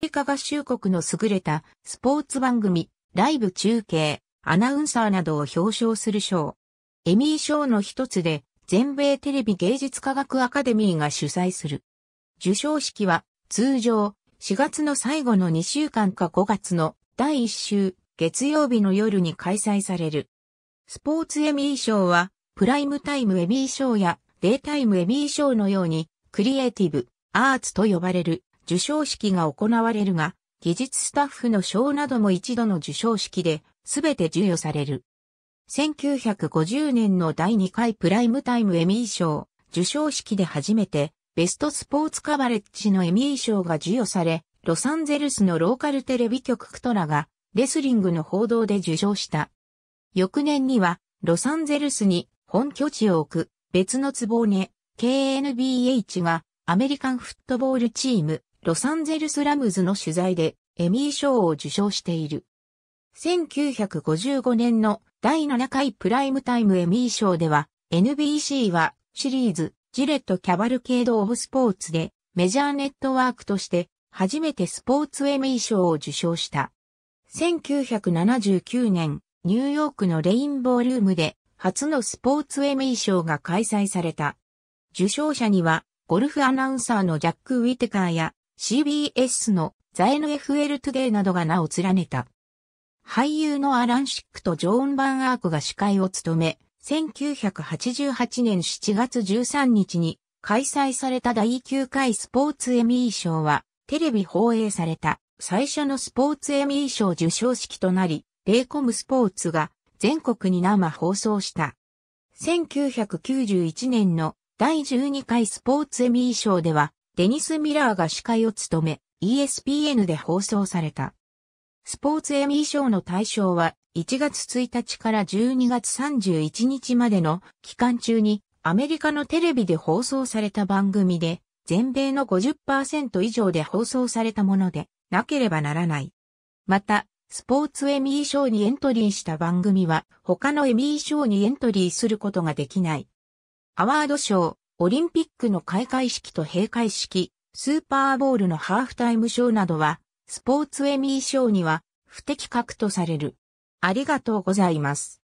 リカ合衆国の優れたスポーツ番組、ライブ中継、アナウンサーなどを表彰する賞。エミー賞の一つで、全米テレビ芸術科学アカデミーが主催する。受賞式は、通常、4月の最後の2週間か5月の第1週、月曜日の夜に開催される。スポーツエミー賞は、プライムタイムエミー賞やデイタイムエミー賞のように、クリエイティブ、アーツと呼ばれる授賞式が行われるが、技術スタッフの賞なども一度の授賞式で、すべて授与される。1950年の第2回プライムタイムエミー賞、授賞式で初めて、ベストスポーツカバレッジのエミー賞が授与され、ロサンゼルスのローカルテレビ局クトラが、レスリングの報道で受賞した。翌年には、ロサンゼルスに本拠地を置く別の壺ね、KNBH がアメリカンフットボールチーム、ロサンゼルス・ラムズの取材でエミー賞を受賞している。1955年の第7回プライムタイムエミー賞では NBC はシリーズジレット・キャバルケード・オブ・スポーツでメジャーネットワークとして初めてスポーツエミー賞を受賞した。1979年ニューヨークのレインボールームで初のスポーツエミー賞が開催された。受賞者にはゴルフアナウンサーのジャック・ウィテカーや CBS のザ・エヌ FL トゥデイなどが名を連ねた。俳優のアラン・シックとジョーン・バン・アークが司会を務め、1988年7月13日に開催された第9回スポーツエミー賞は、テレビ放映された最初のスポーツエミー賞受賞式となり、レイコムスポーツが全国に生放送した。1991年の第12回スポーツエミー賞では、デニス・ミラーが司会を務め、ESPN で放送された。スポーツエミー賞の対象は、1月1日から12月31日までの期間中に、アメリカのテレビで放送された番組で、全米の50%以上で放送されたもので、なければならない。また、スポーツエミー賞にエントリーした番組は他のエミー賞にエントリーすることができない。アワード賞、オリンピックの開会式と閉会式、スーパーボールのハーフタイムショーなどは、スポーツエミー賞には不適格とされる。ありがとうございます。